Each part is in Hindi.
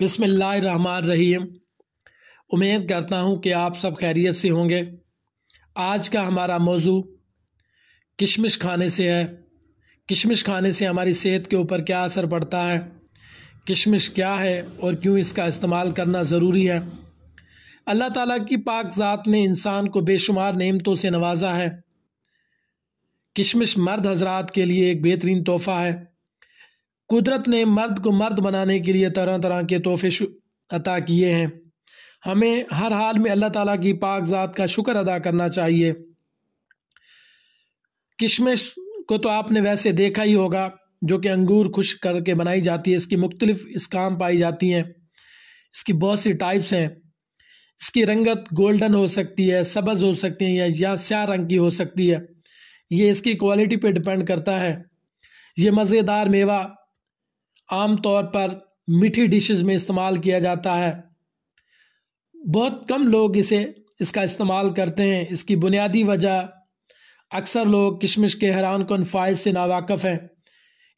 रहीम उम्मीद करता हूँ कि आप सब खैरियत से होंगे आज का हमारा मौजू किशमिश खाने से है किशमिश खाने से हमारी सेहत के ऊपर क्या असर पड़ता है किशमिश क्या है और क्यों इसका इस्तेमाल करना ज़रूरी है अल्लाह ताला की पाक ज़ात ने इंसान को बेशुमार नेमतों से नवाजा है किशमिश मर्द हजरात के लिए एक बेहतरीन तोहफ़ा है कुदरत ने मर्द को मर्द बनाने के लिए तरह तरह के तोहफे अता किए हैं हमें हर हाल में अल्लाह ताला की पाक ज़ात का शुक्र अदा करना चाहिए किशमिश को तो आपने वैसे देखा ही होगा जो कि अंगूर खुश करके बनाई जाती है इसकी मुख्तलिफ़ इसकाम पाई जाती हैं इसकी बहुत सी टाइप्स हैं इसकी रंगत गोल्डन हो सकती है सब्ज़ हो सकती है या, स्याह स्या रंग की हो सकती है ये इसकी क्वालिटी पे डिपेंड करता है ये मज़ेदार मेवा आमतौर पर मीठी डिशेस में इस्तेमाल किया जाता है बहुत कम लोग इसे इसका इस्तेमाल करते हैं इसकी बुनियादी वजह अक्सर लोग किशमिश के हैरान कन फ़ायद से नावाकफ़ हैं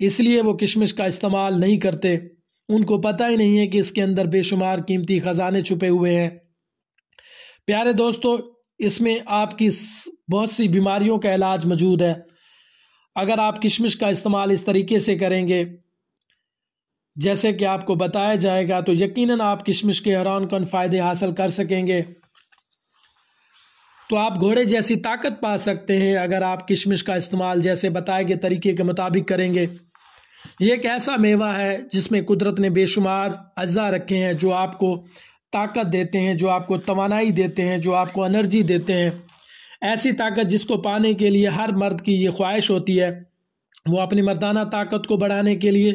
इसलिए वो किशमिश का इस्तेमाल नहीं करते उनको पता ही नहीं है कि इसके अंदर बेशुमार कीमती ख़जाने छुपे हुए हैं प्यारे दोस्तों इसमें आपकी बहुत सी बीमारियों का इलाज मौजूद है अगर आप किशमिश का इस्तेमाल इस तरीके से करेंगे जैसे कि आपको बताया जाएगा तो यकीनन आप किशमिश के हैरान कन फ़ायदे हासिल कर सकेंगे तो आप घोड़े जैसी ताकत पा सकते हैं अगर आप किशमिश का इस्तेमाल जैसे बताए गए तरीके के मुताबिक करेंगे ये एक ऐसा मेवा है जिसमें कुदरत ने बेशुमार अज्जा रखे हैं जो आपको ताकत देते हैं जो आपको तोानाई देते हैं जो आपको एनर्जी देते हैं ऐसी ताकत जिसको पाने के लिए हर मर्द की ये ख्वाहिश होती है वो अपनी मर्दाना ताकत को बढ़ाने के लिए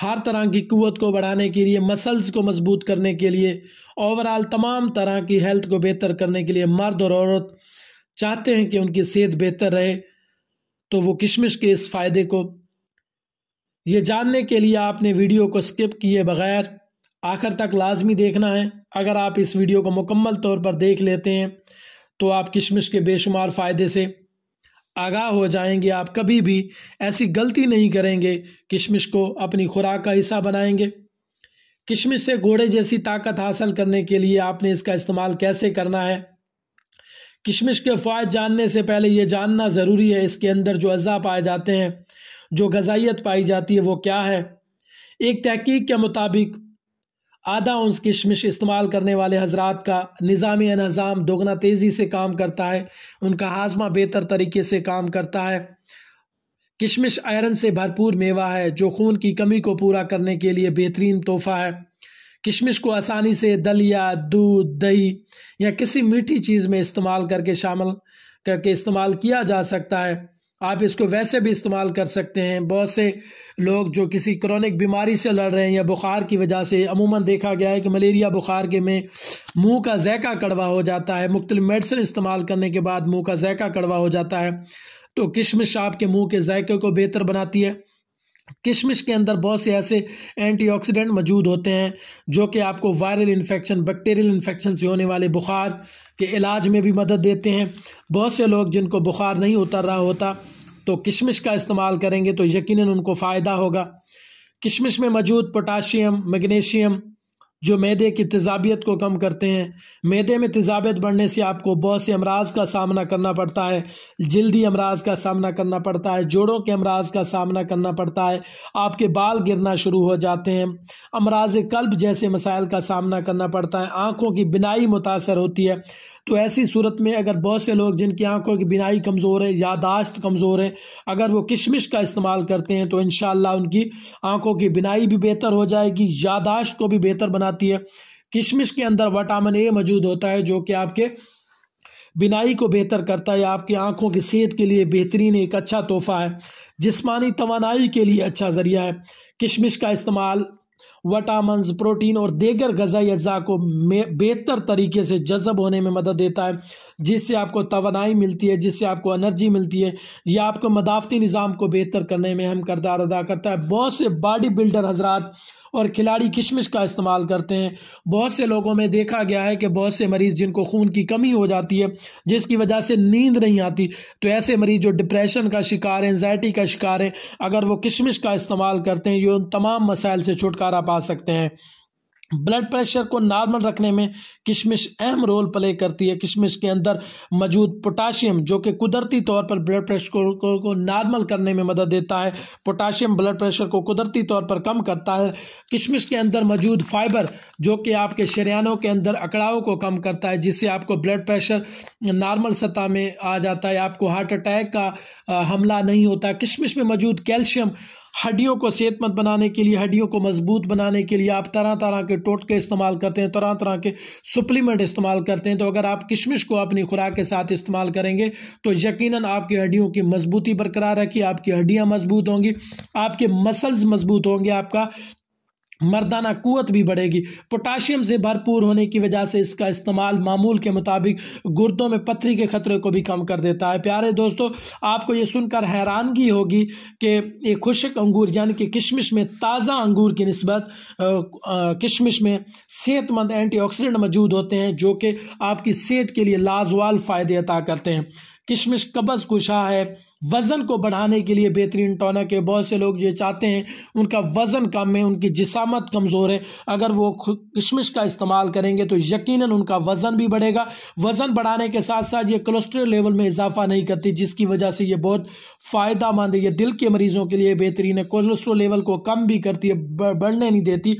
हर तरह की क़ुत को बढ़ाने के लिए मसल्स को मजबूत करने के लिए ओवरऑल तमाम तरह की हेल्थ को बेहतर करने के लिए मर्द और औरत चाहते हैं कि उनकी सेहत बेहतर रहे तो वो किशमिश के इस फ़ायदे को ये जानने के लिए आपने वीडियो को स्किप किए बगैर आखिर तक लाजमी देखना है अगर आप इस वीडियो को मुकम्मल तौर पर देख लेते हैं तो आप किशमिश के बेशुमार फ़ायदे से आगाह हो जाएंगे आप कभी भी ऐसी गलती नहीं करेंगे किशमिश को अपनी खुराक का हिस्सा बनाएंगे किशमिश से घोड़े जैसी ताकत हासिल करने के लिए आपने इसका इस्तेमाल कैसे करना है किशमिश के फ़ायद जानने से पहले ये जानना ज़रूरी है इसके अंदर जो अज़ा पाए जाते हैं जो गजाइत पाई जाती है वो क्या है एक तहकीक के मुताबिक आधा औंस किशमिश इस्तेमाल करने वाले हजरात का निज़ामी निज़ाम दोगुना तेज़ी से काम करता है उनका हाजमा बेहतर तरीके से काम करता है किशमिश आयरन से भरपूर मेवा है जो खून की कमी को पूरा करने के लिए बेहतरीन तोहफा है किशमिश को आसानी से दलिया दूध दही या किसी मीठी चीज़ में इस्तेमाल करके शामिल करके इस्तेमाल किया जा सकता है आप इसको वैसे भी इस्तेमाल कर सकते हैं बहुत से लोग जो किसी क्रॉनिक बीमारी से लड़ रहे हैं या बुखार की वजह से अमूमन देखा गया है कि मलेरिया बुखार के में मुंह का जैका कड़वा हो जाता है मुख्तल मेडिसिन इस्तेमाल करने के बाद मुंह का जैका कड़वा हो जाता है तो किशमिश आपके मुंह के जायके को बेहतर बनाती है किशमिश के अंदर बहुत से ऐसे एंटीऑक्सीडेंट मौजूद होते हैं जो कि आपको वायरल इन्फेक्शन बैक्टीरियल इन्फेक्शन से होने वाले बुखार के इलाज में भी मदद देते हैं बहुत से लोग जिनको बुखार नहीं उतर रहा होता तो किशमिश का इस्तेमाल करेंगे तो यकीनन उनको फ़ायदा होगा किशमिश में मौजूद पोटाशियम मैग्नीशियम जो मैदे की तेज़ाबियत को कम करते हैं मैदे में तेज़ाबियत बढ़ने से आपको बहुत से अमराज का सामना करना पड़ता है जल्दी अमराज का सामना करना पड़ता है जोड़ों के अमराज का सामना करना पड़ता है आपके बाल गिरना शुरू हो जाते हैं अमराज कल्ब जैसे मसाइल का सामना करना पड़ता है आँखों की बिनाई मुतासर होती है तो ऐसी सूरत में अगर बहुत से लोग जिनकी आंखों की बिनाई कमज़ोर है यादाश्त कमज़ोर है अगर वो किशमिश का इस्तेमाल करते हैं तो इन उनकी आंखों की बिनाई भी बेहतर हो जाएगी यादाश्त को भी बेहतर बनाती है किशमिश के अंदर वटामिन ए मौजूद होता है जो कि आपके बिनाई को बेहतर करता है आपकी आंखों की सेहत के लिए बेहतरीन एक अच्छा तोहफा है जिस्मानी तोानाई के लिए अच्छा ज़रिया है किशमिश का इस्तेमाल वटामिन प्रोटीन और देगर गजाई अज्जा को बेहतर तरीके से जज्ब होने में मदद देता है जिससे आपको तोानाई मिलती है जिससे आपको एनर्जी मिलती है यह आपको मदाफती निज़ाम को बेहतर करने में अहम करदार अदा करता है बहुत से बॉडी बिल्डर हजरात और खिलाड़ी किशमिश का इस्तेमाल करते हैं बहुत से लोगों में देखा गया है कि बहुत से मरीज़ जिनको खून की कमी हो जाती है जिसकी वजह से नींद नहीं आती तो ऐसे मरीज़ जो डिप्रेशन का शिकार एनजाइटी का शिकार हैं अगर वो किशमिश का इस्तेमाल करते हैं ये उन तमाम मसाइल से छुटकारा पा सकते हैं ब्लड प्रेशर को नॉर्मल रखने में किशमिश अहम रोल प्ले करती है किशमिश के अंदर मौजूद पोटाशियम जो कि कुदरती तौर पर ब्लड प्रेशर को, को, को नॉर्मल करने में मदद देता है पोटाशियम ब्लड प्रेशर को कुदरती तौर पर कम करता है किशमिश के अंदर मौजूद फाइबर जो कि आपके शरियानों के अंदर अकड़ाव को कम करता है जिससे आपको ब्लड प्रेशर नॉर्मल सतह में आ जाता है आपको हार्ट अटैक का हमला नहीं होता किशमिश में मौजूद कैल्शियम हड्डियों को सेहतमंद बनाने के लिए हड्डियों को मजबूत बनाने के लिए आप तरह तरह के टोटके इस्तेमाल करते हैं तरह तरह के सप्लीमेंट इस्तेमाल करते हैं तो अगर आप किशमिश को अपनी खुराक के साथ इस्तेमाल करेंगे तो यकीनन आपकी हड्डियों की मजबूती बरकरार रखी आपकी हड्डियाँ मजबूत होंगी आपके मसल्स मजबूत होंगे आपका मर्दाना कुत भी बढ़ेगी पोटाशियम से भरपूर होने की वजह से इसका इस्तेमाल मामूल के मुताबिक गुर्दों में पथरी के खतरे को भी कम कर देता है प्यारे दोस्तों आपको ये सुनकर हैरानगी होगी कि ये खुशक अंगूर यानी कि किशमिश में ताज़ा अंगूर की नस्बत किशमिश में सेहतमंद एंटी मौजूद होते हैं जो कि आपकी सेहत के लिए लाजवाल फ़ायदे अता करते हैं किशमिश कब्ज़ कुशा है वज़न को बढ़ाने के लिए बेहतरीन टॉनिक है बहुत से लोग ये चाहते हैं उनका वज़न कम है उनकी जिसामत कमज़ोर है अगर वो किशमिश का इस्तेमाल करेंगे तो यकीनन उनका वज़न भी बढ़ेगा वज़न बढ़ाने के साथ साथ ये कोलेस्ट्रोल लेवल में इजाफा नहीं करती जिसकी वजह से ये बहुत फ़ायदा मंद है ये दिल के मरीज़ों के लिए बेहतरीन है कोलेस्ट्रोल लेवल को कम भी करती है बढ़ने नहीं देती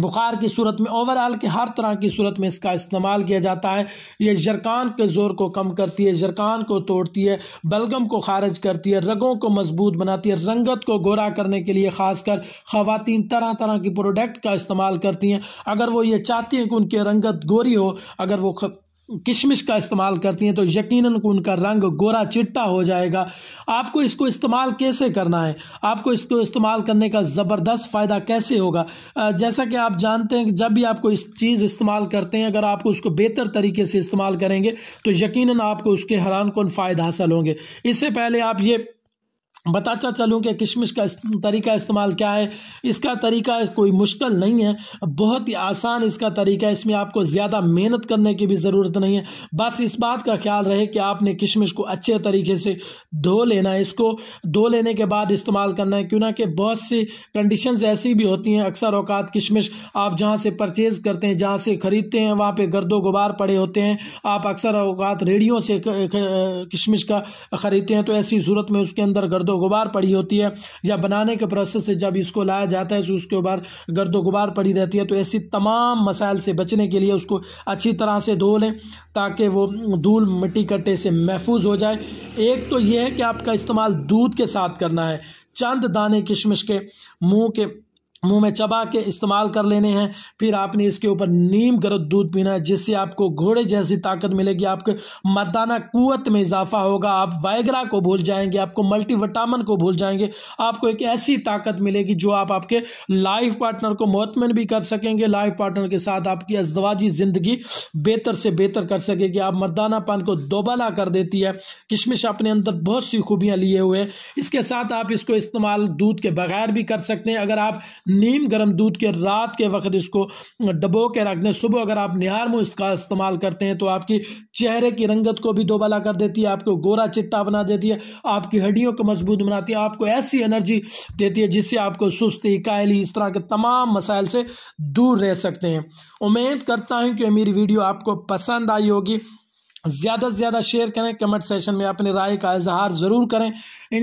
बुखार की सूरत में ओवरऑल के हर तरह की सूरत में इसका इस्तेमाल किया जाता है ये जरकान के ज़ोर को कम करती है जरकान को तोड़ती है बलगम को खारिज करती है रगों को मजबूत बनाती है रंगत को गोरा करने के लिए ख़ासकर ख़वातीन तरह तरह की प्रोडक्ट का इस्तेमाल करती हैं अगर वो ये चाहती हैं कि उनकी रंगत गोरी हो अगर वो किशमिश का इस्तेमाल करती हैं तो यकीनन उनका रंग गोरा चिट्टा हो जाएगा आपको इसको इस्तेमाल कैसे करना है आपको इसको इस्तेमाल करने का ज़बरदस्त फ़ायदा कैसे होगा जैसा कि आप जानते हैं कि जब भी आपको इस चीज़ इस्तेमाल करते हैं अगर आपको उसको बेहतर तरीके से इस्तेमाल करेंगे तो यकीन आपको उसके हरान कौन फ़ायदा हासिल होंगे इससे पहले आप ये बताता चलूँ कि किशमिश का तरीका इस्तेमाल क्या है इसका तरीका कोई मुश्किल नहीं है बहुत ही आसान इसका तरीका है इसमें आपको ज़्यादा मेहनत करने की भी ज़रूरत नहीं है बस इस बात का ख्याल रहे कि आपने किशमिश को अच्छे तरीके से धो लेना है इसको धो लेने के बाद इस्तेमाल करना है क्यों ना कि बहुत सी कंडीशन ऐसी भी होती हैं अक्सर अवकात किशमिश आप जहाँ से परचेज़ करते हैं जहाँ से ख़रीदते हैं वहाँ पर गर्दो गुबार पड़े होते हैं आप अक्सर अवकात रेडियो से किशमिश का ख़रीदते हैं तो ऐसी सूरत में उसके अंदर गर्दो गुबार पड़ी होती है या बनाने के प्रोसेस से जब इसको लाया जाता है तो उसके ऊपर गर्दो गुबार पड़ी रहती है तो ऐसी तमाम मसाइल से बचने के लिए उसको अच्छी तरह से धो लें ताकि वो धूल मिट्टी कट्टे से महफूज हो जाए एक तो यह है कि आपका इस्तेमाल दूध के साथ करना है चंद दाने किशमिश के मुंह के मुंह में चबा के इस्तेमाल कर लेने हैं फिर आपने इसके ऊपर नीम गर्द दूध पीना है जिससे आपको घोड़े जैसी ताकत मिलेगी आपके मर्दाना कुत में इजाफा होगा आप वायग्रा को भूल जाएंगे आपको मल्टीविटामिन को भूल जाएंगे आपको एक ऐसी ताकत मिलेगी जो आप आपके लाइफ पार्टनर को मतमिन भी कर सकेंगे लाइफ पार्टनर के साथ आपकी अजदवाजी ज़िंदगी बेहतर से बेहतर कर सकेगी आप मर्दानापन को दोबला कर देती है किशमिश अपने अंदर बहुत सी खूबियाँ लिए हुए इसके साथ आप इसको इस्तेमाल दूध के बगैर भी कर सकते हैं अगर आप नीम गर्म दूध के रात के वक्त इसको डबो के रख दें सुबह अगर आप निहार मुँह इसका इस्तेमाल करते हैं तो आपकी चेहरे की रंगत को भी दोबला कर देती है आपको गोरा चिट्टा बना देती है आपकी हड्डियों को मजबूत बनाती है आपको ऐसी एनर्जी देती है जिससे आपको सुस्ती कायली इस तरह के तमाम मसाइल से दूर रह सकते हैं उम्मीद करता हूँ कि मेरी वीडियो आपको पसंद आई होगी ज़्यादा से ज़्यादा शेयर करें कमेंट सेशन में अपनी राय का इजहार ज़रूर करें